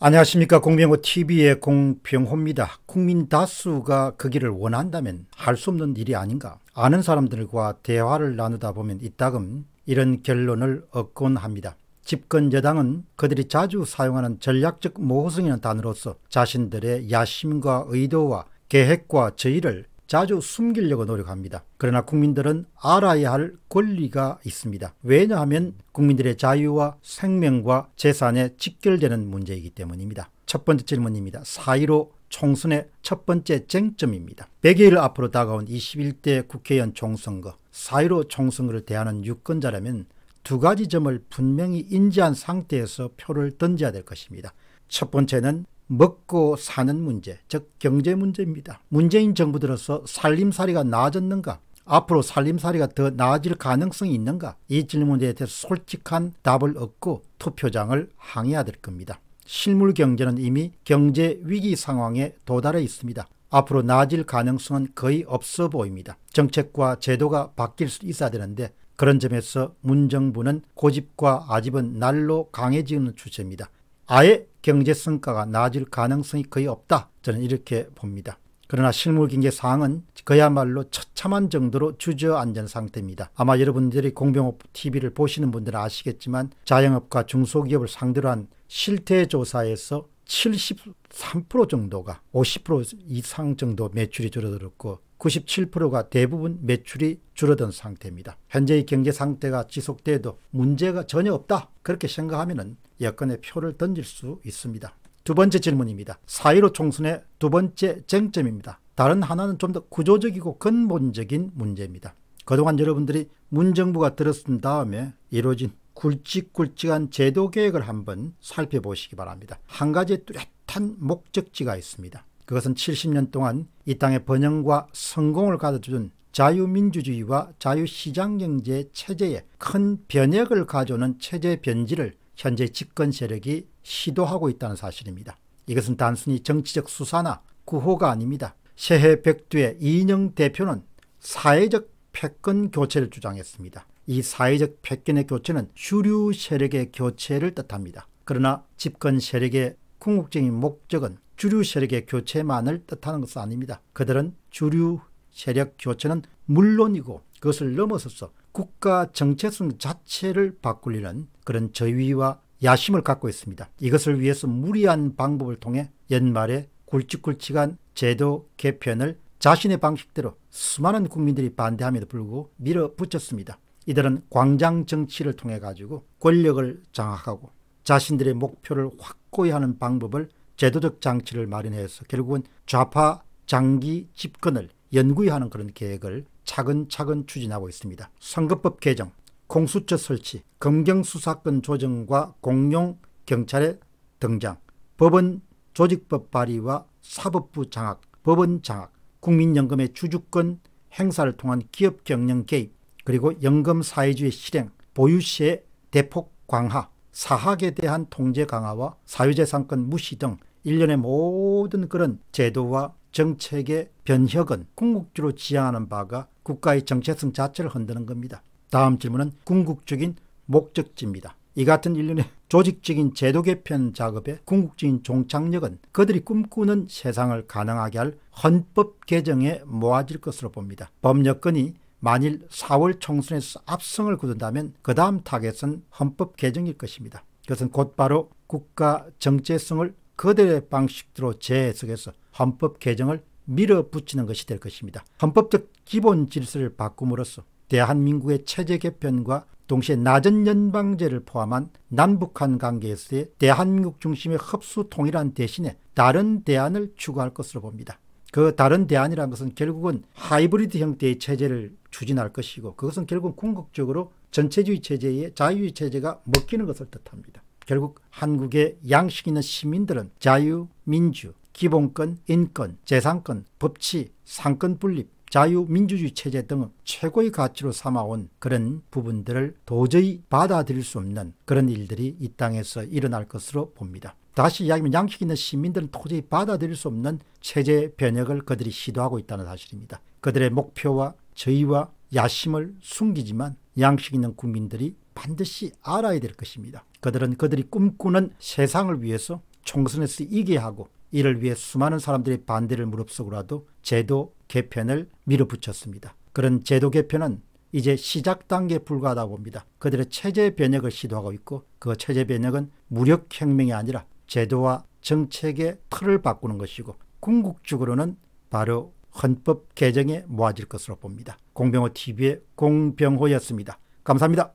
안녕하십니까 공병호 TV의 공병호입니다. 국민 다수가 그 길을 원한다면 할 수 없는 일이 아닌가. 아는 사람들과 대화를 나누다 보면 이따금 이런 결론을 얻곤 합니다. 집권 여당은 그들이 자주 사용하는 전략적 모호성이라는 단어로서 자신들의 야심과 의도와 계획과 저의를 자주 숨기려고 노력합니다. 그러나 국민들은 알아야 할 권리가 있습니다. 왜냐하면 국민들의 자유와 생명과 재산에 직결되는 문제이기 때문입니다. 첫 번째 질문입니다. 4.15 총선의 첫 번째 쟁점입니다. 100일 앞으로 다가온 21대 국회의원 총선거, 4.15 총선거를 대하는 유권자라면 두 가지 점을 분명히 인지한 상태에서 표를 던져야 될 것입니다. 첫 번째는 먹고 사는 문제, 즉 경제 문제입니다. 문재인 정부 들어서 살림살이가 나아졌는가? 앞으로 살림살이가 더 나아질 가능성이 있는가? 이 질문에 대해서 솔직한 답을 얻고 투표장을 항해야 될 겁니다. 실물 경제는 이미 경제 위기 상황에 도달해 있습니다. 앞으로 나아질 가능성은 거의 없어 보입니다. 정책과 제도가 바뀔 수 있어야 되는데 그런 점에서 문정부는 고집과 아집은 날로 강해지는 추세입니다. 아예 경제 성과가 나아질 가능성이 거의 없다. 저는 이렇게 봅니다. 그러나 실물 경제 상황은 그야말로 처참한 정도로 주저앉은 상태입니다. 아마 여러분들이 공병업 TV를 보시는 분들은 아시겠지만 자영업과 중소기업을 상대로 한 실태조사에서 73% 정도가 50% 이상 정도 매출이 줄어들었고 97%가 대부분 매출이 줄어든 상태입니다. 현재의 경제 상태가 지속돼도 문제가 전혀 없다. 그렇게 생각하면 여건의 표를 던질 수 있습니다. 두 번째 질문입니다. 4.15 총선의 두 번째 쟁점입니다. 다른 하나는 좀 더 구조적이고 근본적인 문제입니다. 그동안 여러분들이 문정부가 들었은 다음에 이루어진 굵직굵직한 제도 개혁을 한번 살펴보시기 바랍니다. 한 가지 뚜렷한 목적지가 있습니다. 그것은 70년 동안 이 땅의 번영과 성공을 가져준 자유민주주의와 자유시장경제 체제에 큰 변혁을 가져오는 체제 변질을 현재 집권 세력이 시도하고 있다는 사실입니다. 이것은 단순히 정치적 수사나 구호가 아닙니다. 새해 백두의 이인영 대표는 사회적 패권 교체를 주장했습니다. 이 사회적 패권의 교체는 주류 세력의 교체를 뜻합니다. 그러나 집권 세력의 궁극적인 목적은 주류 세력의 교체만을 뜻하는 것은 아닙니다. 그들은 주류 세력 교체는 물론이고 그것을 넘어서서 국가 정체성 자체를 바꾸려는 그런 저위와 야심을 갖고 있습니다. 이것을 위해서 무리한 방법을 통해 연말에 굵직굵직한 제도 개편을 자신의 방식대로 수많은 국민들이 반대함에도 불구하고 밀어붙였습니다. 이들은 광장 정치를 통해 가지고 권력을 장악하고 자신들의 목표를 확고히 하는 방법을 제도적 장치를 마련해서 결국은 좌파 장기 집권을 연구하는 그런 계획을 차근차근 추진하고 있습니다. 선거법 개정, 공수처 설치, 검경수사권 조정과 공룡경찰의 등장, 법원 조직법 발의와 사법부 장악, 법원 장악, 국민연금의 주주권 행사를 통한 기업 경영 개입, 그리고 연금 사회주의 실행, 보유시의 대폭 강화, 사학에 대한 통제 강화와 사유재산권 무시 등 일련의 모든 그런 제도와 정책의 변혁은 궁극적으로 지향하는 바가 국가의 정체성 자체를 흔드는 겁니다. 다음 질문은 궁극적인 목적지입니다. 이 같은 일련의 조직적인 제도 개편 작업의 궁극적인 종착역은 그들이 꿈꾸는 세상을 가능하게 할 헌법 개정에 모아질 것으로 봅니다. 법여건이 만일 4월 총선에서 압승을 거둔다면 그 다음 타겟은 헌법 개정일 것입니다. 그것은 곧바로 국가 정체성을 그들의 방식대로 재해석해서 헌법 개정을 밀어붙이는 것이 될 것입니다. 헌법적 기본 질서를 바꿈으로써 대한민국의 체제 개편과 동시에 낮은 연방제를 포함한 남북한 관계에서의 대한민국 중심의 흡수 통일안 대신에 다른 대안을 추구할 것으로 봅니다. 그 다른 대안이라는 것은 결국은 하이브리드 형태의 체제를 추진할 것이고 그것은 결국 궁극적으로 전체주의 체제의 자유의 체제가 먹히는 것을 뜻합니다. 결국 한국의 양식 있는 시민들은 자유, 민주, 기본권, 인권, 재산권, 법치, 상권 분립, 자유민주주의 체제 등을 최고의 가치로 삼아온 그런 부분들을 도저히 받아들일 수 없는 그런 일들이 이 땅에서 일어날 것으로 봅니다. 다시 이야기하면 양식 있는 시민들은 도저히 받아들일 수 없는 체제 변혁을 그들이 시도하고 있다는 사실입니다. 그들의 목표와 저의와 야심을 숨기지만 양식 있는 국민들이 반드시 알아야 될 것입니다. 그들은 그들이 꿈꾸는 세상을 위해서 총선에서 이겨 하고 이를 위해 수많은 사람들의 반대를 무릅쓰고라도 제도, 개편을 밀어붙였습니다. 그런 제도 개편은 이제 시작 단계에 불과하다고 봅니다. 그들의 체제 변혁을 시도하고 있고 그 체제 변혁은 무력혁명이 아니라 제도와 정책의 틀을 바꾸는 것이고 궁극적으로는 바로 헌법 개정에 모아질 것으로 봅니다. 공병호 TV의 공병호였습니다. 감사합니다.